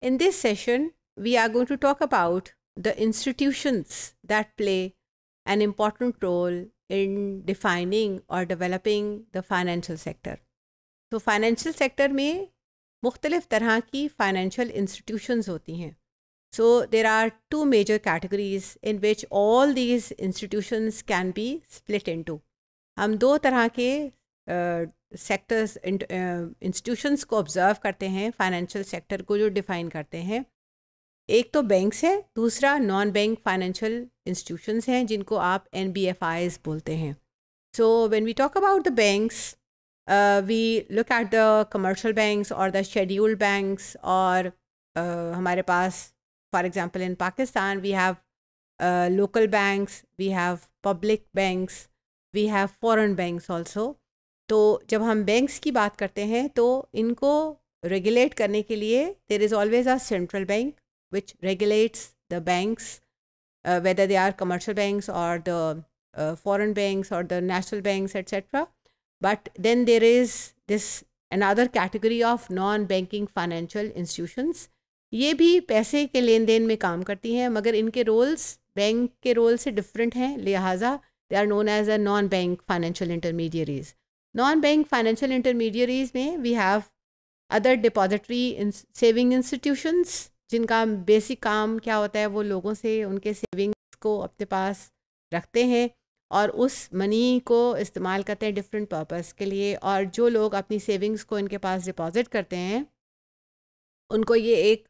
In this session, we are going to talk about the institutions that play an important role in defining or developing the financial sector. So financial sector mein mukhtalif tarah ki financial institutions hoti hain. So there are two major categories in which all these institutions can be split into. Hum do tarah ke sectors institutions को observe करते हैं financial sector को जो define करते हैं एक तो banks हैं दूसरा नॉन बैंक फाइनेंशियल इंस्टीट्यूशंस हैं जिनको आप एन बोलते हैं so when we talk about the banks we look at the commercial banks और द शेड्यूल्ड बैंक्स और हमारे पास for example in Pakistan we have local banks we have public banks we have foreign banks also तो जब हम banks की बात करते हैं तो इनको रेगुलेट करने के लिए there is always a central bank which regulates the banks whether they are commercial banks और द फॉरेन बैंक्स और the national banks etcetera then there is this another category of non banking financial institutions ये भी पैसे के लेन then में काम करती हैं मगर इनके रोल्स बैंक के रोल से डिफरेंट हैं लिहाजा they are known as a non bank financial intermediaries non bank financial intermediaries में we have other depository saving institutions जिनका बेसिक काम क्या होता है वो लोगों से उनके सेविंग्स को अपने पास रखते हैं और उस मनी को इस्तेमाल करते हैं डिफरेंट पर्पस के लिए और जो लोग अपनी सेविंग्स को इनके पास डिपॉजिट करते हैं उनको ये एक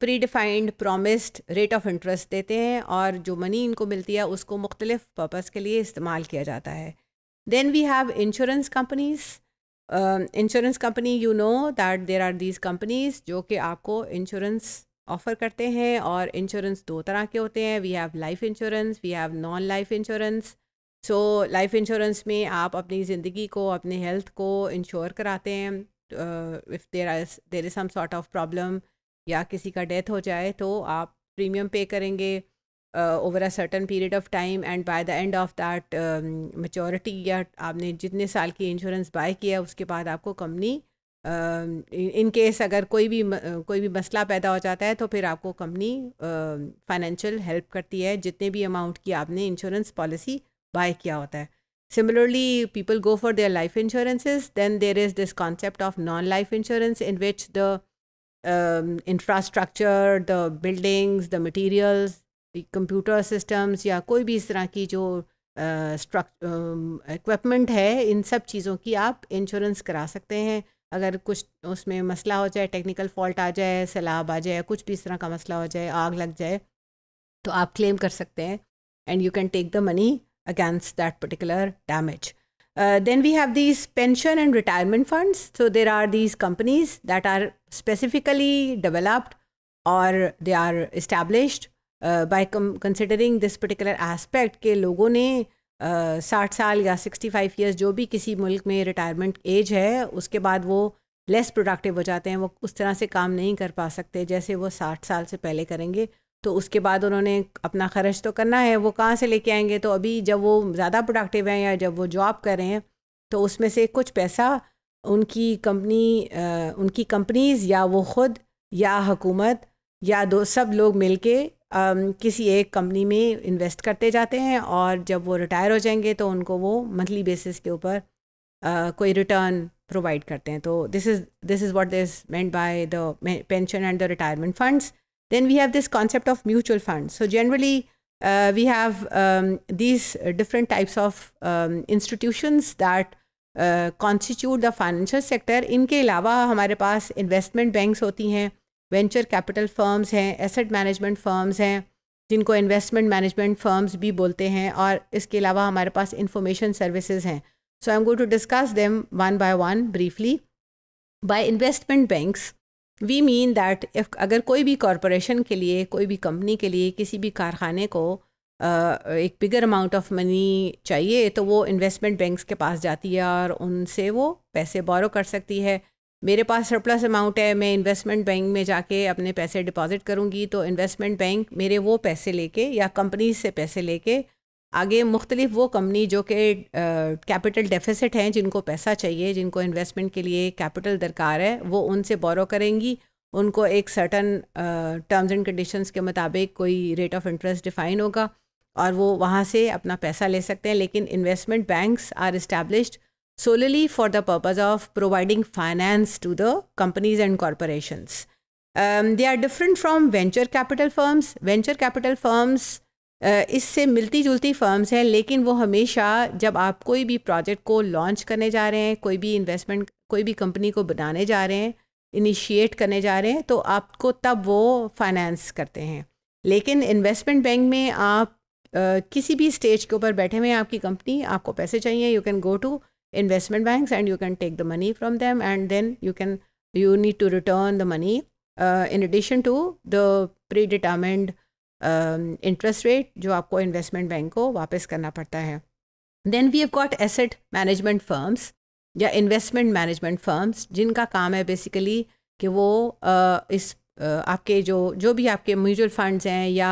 pre defined promised rate of interest देते हैं और जो मनी इनको मिलती है उसको मुख्तलिफ पर्पस के लिए इस्तेमाल किया जाता है Then we have insurance companies. Insurance company you know that there are these companies जो कि आपको इंश्योरेंस ऑफ़र करते हैं और इंश्योरेंस दो तरह के होते हैं we have life insurance we have non life insurance so life insurance में आप अपनी ज़िंदगी को अपने हेल्थ को इंश्योर कराते हैं if there are there is some sort of problem या किसी का डेथ हो जाए तो आप प्रीमियम पे करेंगे over a certain period of time and by the end of that maturity या आपने जितने साल की इंश्योरेंस बाय किया उसके बाद आपको कंपनी इन केस अगर कोई भी uh, कोई भी मसला पैदा हो जाता है तो फिर आपको कंपनी फाइनेंशियल हेल्प करती है जितने भी अमाउंट की आपने इंश्योरेंस पॉलिसी बाय किया होता है similarly people go for their life insurances. Then there is this concept of non life insurance in which the infrastructure the buildings the the um, computer systems या कोई भी इस तरह की जो इक्विपमेंट uh, uh, है इन सब चीज़ों की आप इंश्योरेंस करा सकते हैं अगर कुछ उसमें मसला हो जाए टेक्निकल फॉल्ट आ जाए सैलाब आ जाए कुछ भी इस तरह का मसला हो जाए आग लग जाए तो आप क्लेम कर सकते हैं and you can take the money against that particular damage then we have these pension and retirement funds so there are these companies that are specifically developed और they are established by considering this particular aspect के लोगों ने uh, साठ uh, साल या sixty five years जो भी किसी मुल्क में रिटायरमेंट एज है उसके बाद वो लेस प्रोडक्टिव हो जाते हैं वो उस तरह से काम नहीं कर पा सकते जैसे वो साठ साल से पहले करेंगे तो उसके बाद उन्होंने अपना खर्च तो करना है वो कहाँ से लेके आएंगे तो अभी जब वो ज़्यादा प्रोडक्टिव हैं या जब वो जॉब कर रहे हैं तो उसमें से कुछ पैसा उनकी कंपनी uh, उनकी कंपनीज़ या वो ख़ुद या हुकूमत या दो सब लोग मिलके किसी एक कंपनी में इन्वेस्ट करते जाते हैं और जब वो रिटायर हो जाएंगे तो उनको वो मंथली बेसिस के ऊपर कोई रिटर्न प्रोवाइड करते हैं तो this is this is what this meant by the pension and the retirement funds then we have this concept of mutual fund so generally we have these different types of institution that constitute the financial sector इनके अलावा हमारे पास investment bank होती हैं venture capital firms हैं asset management firms हैं जिनको investment management firms भी बोलते हैं और इसके अलावा हमारे पास इंफॉर्मेशन सर्विसेज हैं so I am going to discuss them one by one briefly by investment banks we mean that अगर कोई भी कॉरपोरेशन के लिए कोई भी कंपनी के लिए किसी भी कारखाने को Uh, एक बिगर अमाउंट ऑफ मनी चाहिए तो वो इन्वेस्टमेंट बैंक्स के पास जाती है और उनसे वो पैसे बोरो कर सकती है मेरे पास सरप्लस अमाउंट है मैं इन्वेस्टमेंट बैंक में जाके अपने पैसे डिपॉजिट करूँगी तो इन्वेस्टमेंट बैंक मेरे वो पैसे लेके या कंपनी से पैसे लेके आगे मुख्तलिफ वो कंपनी जो कि कैपिटल डेफिसिट हैं जिनको पैसा चाहिए जिनको इन्वेस्टमेंट के लिए कैपिटल दरकार है वो उनसे बोरो करेंगी उनको एक सर्टन टर्म्स एंड कंडीशंस के मुताबिक कोई रेट ऑफ इंटरेस्ट डिफाइन होगा और वो वहाँ से अपना पैसा ले सकते हैं लेकिन investment banks are established solely for the purpose of providing finance to the companies and corporations. Um, they are different from venture capital firms. Venture capital firms uh, इससे मिलती जुलती फर्म्स हैं लेकिन वो हमेशा जब आप कोई भी प्रोजेक्ट को लॉन्च करने जा रहे हैं कोई भी इन्वेस्टमेंट कोई भी कंपनी को बनाने जा रहे हैं इनिशिएट करने जा रहे हैं तो आपको तब वो फाइनेंस करते हैं लेकिन इन्वेस्टमेंट बैंक में आप Uh, किसी भी स्टेज के ऊपर बैठे हुए हैं आपकी कंपनी आपको पैसे चाहिए you can go to investment banks and you can take the money from them and then you can you need to return the money uh, in addition to the predetermined interest um, rate जो आपको investment bank को वापस करना पड़ता है then we have got asset management firms या investment management firms जिनका काम है बेसिकली कि वो uh, इस uh, आपके जो जो भी आपके म्यूचुअल फंड्स हैं या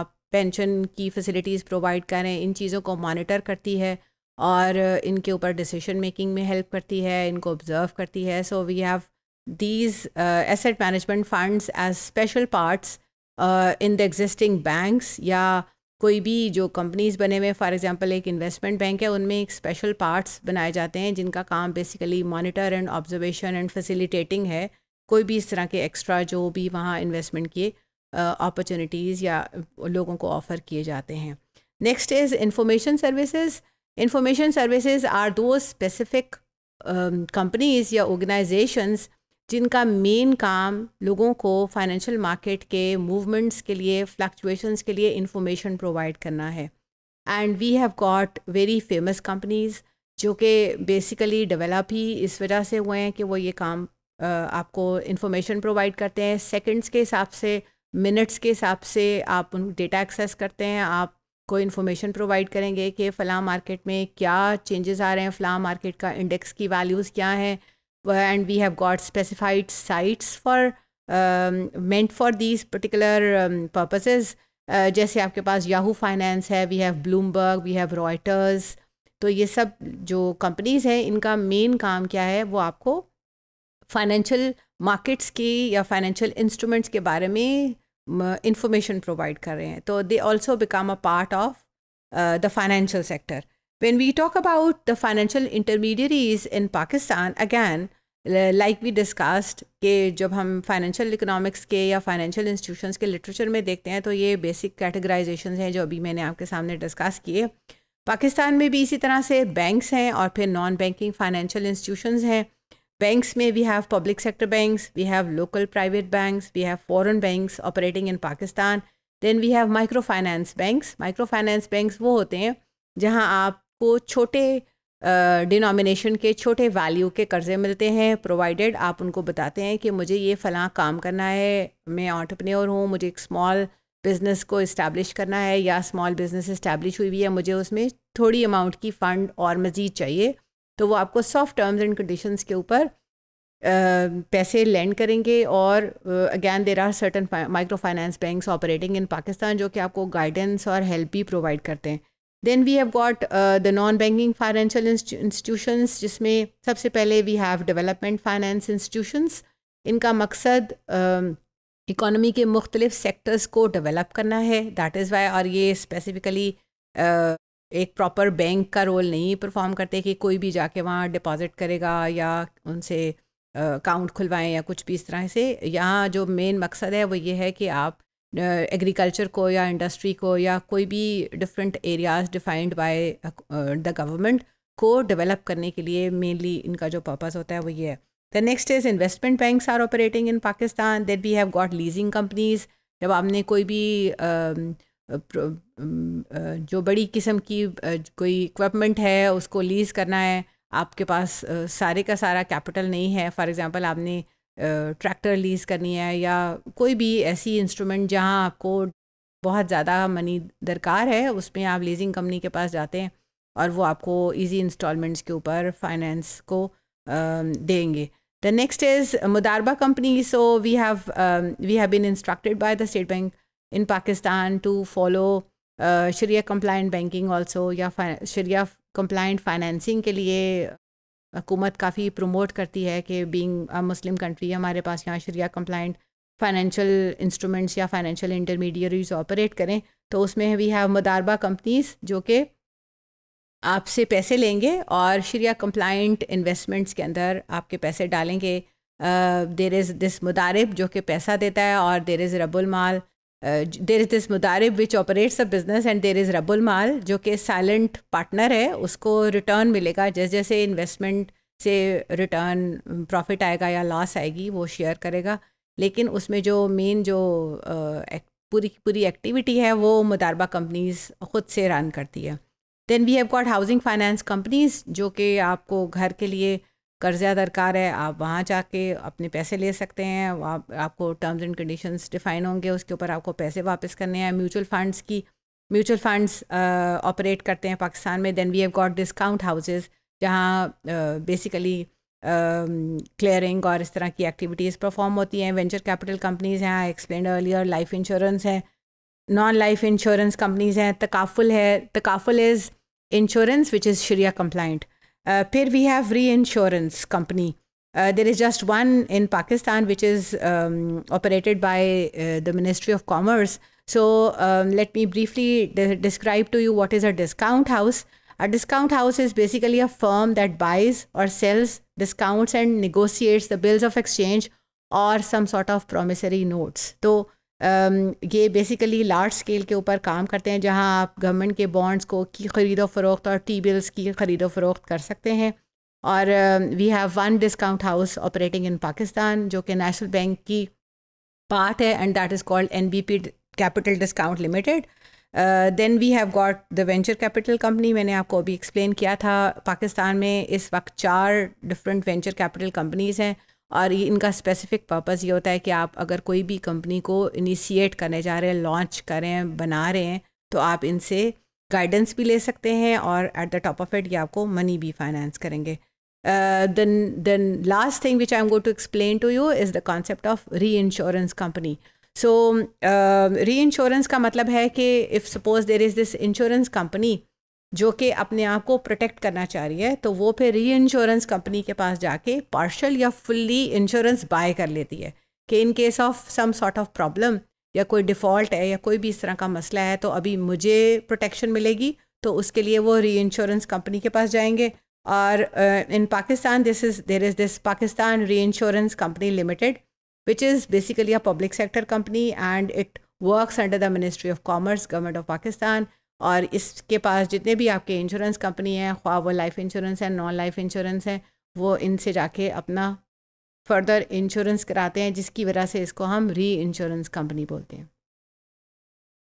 आप पेंशन की फैसिलिटीज़ प्रोवाइड करें इन चीज़ों को मॉनिटर करती है और इनके ऊपर डिसीशन मेकिंग में हेल्प करती है इनको ऑब्जर्व करती है so we have these asset management funds as special parts in the existing banks या कोई भी जो कंपनीज बने हुए फॉर एग्जांपल एक इन्वेस्टमेंट बैंक है उनमें एक स्पेशल पार्ट्स बनाए जाते हैं जिनका काम basically monitor and observation and facilitating है कोई भी इस तरह के एक्स्ट्रा जो भी वहाँ इन्वेस्टमेंट के अपॉर्चुनिटीज़ uh, या लोगों को ऑफ़र किए जाते हैं next is information services information services are the specific companies या ऑर्गेनाइजेशंस जिनका मेन काम लोगों को फाइनेंशियल मार्केट के मूवमेंट्स के लिए फ्लक्चुएशंस के लिए इंफॉर्मेशन प्रोवाइड करना है and we have got very famous companies जो कि बेसिकली डेवलप ही इस वजह से हुए हैं कि वो ये काम uh, आपको इंफॉर्मेशन प्रोवाइड करते हैं सेकंड्स के हिसाब से मिनट्स के हिसाब से आप उन डेटा एक्सेस करते हैं आप को इन्फॉर्मेशन प्रोवाइड करेंगे कि फ़लाँ मार्केट में क्या चेंजेस आ रहे हैं फ़लाँ मार्केट का इंडेक्स की वैल्यूज़ क्या हैं and we have got specified sites for meant for these particular purposes जैसे आपके पास याहू फाइनेंस है we have Bloomberg we have Reuters तो ये सब जो कंपनीज़ हैं इनका मेन काम क्या है वो आपको फाइनेंशियल मार्केट्स की या फाइनेंशियल इंस्ट्रूमेंट्स के बारे में इंफॉर्मेशन प्रोवाइड कर रहे हैं तो they also become a part of the financial sector when we talk about the financial intermediaries in Pakistan again like we discussed के जब हम फाइनेंशियल इकोनॉमिक्स के या फाइनेंशियल इंस्टीट्यूशंस के लिटरेचर में देखते हैं तो ये बेसिक कैटेगराइजेशन हैं जो अभी मैंने आपके सामने डिस्कस किए पाकिस्तान में भी इसी तरह से बैंक्स हैं और फिर नॉन बैंकिंग फाइनेंशियल इंस्टीट्यूशंस हैं Banks में we have public sector banks, we have local private banks, we have foreign banks operating in Pakistan. Then we have microfinance banks. Microfinance banks वो होते हैं जहाँ आपको छोटे डिनोमिनेशन uh, के छोटे वैल्यू के कर्ज़े मिलते हैं प्रोवाइडेड आप उनको बताते हैं कि मुझे ये फ़लाँ काम करना है मैं ऑन्टरप्रेन्योर हूँ मुझे एक स्मॉल बिज़नेस को इस्टेब्लिश करना है या स्मॉल बिज़नेस इस्टेब्लिश हुई हुई है मुझे उसमें थोड़ी अमाउंट की फ़ंड और मज़ीद चाहिए तो वो आपको सॉफ्ट टर्म्स एंड कंडीशंस के ऊपर पैसे लैंड करेंगे और again there are certain micro finance banks operating in Pakistan जो कि आपको गाइडेंस और हेल्प भी प्रोवाइड करते हैं then we have got the non banking financial institutions जिसमें सबसे पहले we have development finance institutions इनका मकसद इकोनॉमी के मुख्तलिफ सेक्टर्स को डेवलप करना है दैट इज़ वाई और ये स्पेसिफ़िकली एक प्रॉपर बैंक का रोल नहीं परफॉर्म करते कि कोई भी जाके वहाँ डिपॉजिट करेगा या उनसे अकाउंट खुलवाएं या कुछ भी इस तरह से यहाँ जो मेन मकसद है वो ये है कि आप एग्रीकल्चर को या इंडस्ट्री को या कोई भी different areas defined by the government को डेवलप करने के लिए मेनली इनका जो पर्पज़ होता है वो ये है the next is investment banks are operating in Pakistan that we have got leasing companies जब आपने कोई भी uh, जो बड़ी किस्म की कोई इक्विपमेंट है उसको लीज़ करना है आपके पास सारे का सारा कैपिटल नहीं है फॉर एग्ज़ाम्पल आपने ट्रैक्टर लीज़ करनी है या कोई भी ऐसी इंस्ट्रूमेंट जहां आपको बहुत ज़्यादा मनी दरकार है उसमें आप लीजिंग कंपनी के पास जाते हैं और वो आपको इजी इंस्टॉलमेंट्स के ऊपर फाइनेंस को देंगे द नेक्स्ट इज़ मुदारबा company so we have we have been instructed by the state bank in Pakistan to follow uh, Sharia compliant banking also या Sharia compliant financing के लिए हुकूमत काफ़ी प्रमोट करती है कि बींग मुस्लिम कंट्री हमारे पास यहाँ शरिया कंप्लाइंट फाइनेंशियल इंस्ट्रूमेंट्स या फाइनेंशियल इंटरमीडियरीज ऑपरेट करें तो उसमें वी हैव मदारबा कंपनीज जो कि आपसे पैसे लेंगे और शरिया कंप्लाइंट इन्वेस्टमेंट्स के अंदर आपके पैसे डालेंगे देर इज़ दिस मुदारब जो कि पैसा देता है और देर इज़ रबुल माल देर इज़ दिस मुदारिब which operates a business and there is रबुल माल जो कि साइलेंट पार्टनर है उसको रिटर्न मिलेगा जैसे जैसे इन्वेस्टमेंट से रिटर्न प्रॉफिट आएगा या लॉस आएगी वो शेयर करेगा लेकिन उसमें जो मेन जो पूरी पूरी एक्टिविटी है वो मुदारबा कंपनीज ख़ुद से रन करती है then we have got housing finance companies जो कि आपको घर के लिए कर्जा दरकार है आप वहाँ जाके अपने पैसे ले सकते हैं आप, आपको टर्म्स एंड कंडीशंस डिफाइन होंगे उसके ऊपर आपको पैसे वापस करने हैं म्यूचुअल फंड्स की म्यूचुअल फंड्स ऑपरेट करते हैं पाकिस्तान में then we have got discount houses जहाँ बेसिकली क्लियरिंग और इस तरह की एक्टिविटीज़ परफॉर्म होती हैं वेंचर कैपिटल कंपनीज़ हैं एक्सप्लेन अर्लियर लाइफ इंश्योरेंस है नॉन लाइफ इंश्योरेंस कंपनीज़ हैं तकाफुल है तकाफुल इज़ इंश्योरेंस विच इज़ शरिया compliant Uh, Pir we have reinsurance company. Uh, there is just one in Pakistan which is um, operated by uh, the Ministry of Commerce. So um, let me briefly de describe to you what is a discount house. A discount house is basically a firm that buys or sells discounts and negotiates the bills of exchange or some sort of promissory notes. So Um, ये basically large scale के ऊपर काम करते हैं जहां आप government के bonds को की ख़रीदो फरोख्त और टी बिल्स की ख़रीदो फरोख्त कर सकते हैं और we have one discount house operating in Pakistan जो कि नेशनल बैंक की पार्ट है and that is called N B P capital discount limited then we have got the venture capital company मैंने आपको अभी एक्सप्लेन किया था पाकिस्तान में इस वक्त चार डिफरेंट वेंचर कैपिटल कंपनीज़ हैं और ये इनका स्पेसिफिक पर्पज़ ये होता है कि आप अगर कोई भी कंपनी को इनिशिएट करने जा रहे हैं लॉन्च करें बना रहे हैं तो आप इनसे गाइडेंस भी ले सकते हैं और at the top of it ये आपको मनी भी फाइनेंस करेंगे then then last thing which I am go to explain to you is the concept of reinsurance company so reinsurance का मतलब है कि if suppose there is this insurance company जो कि अपने आप को प्रोटेक्ट करना चाह रही है तो वो फिर री इंश्योरेंस कंपनी के पास जाके पार्शल या फुल्ली इंश्योरेंस बाय कर लेती है कि in case of some sort of problem या कोई डिफ़ॉल्ट है या कोई भी इस तरह का मसला है तो अभी मुझे प्रोटेक्शन मिलेगी तो उसके लिए वो री इंश्योरेंस कंपनी के पास जाएंगे और in Pakistan this is there is this Pakistan reinsurance company limited which is basically a public sector company and it works under the ministry of commerce government of Pakistan और इसके पास जितने भी आपके इंश्योरेंस कंपनी हैं ख्वा वो लाइफ इंश्योरेंस है non life insurance है वो इनसे जाके अपना फर्दर इंश्योरेंस कराते हैं जिसकी वजह से इसको हम री इंश्योरेंस कंपनी बोलते हैं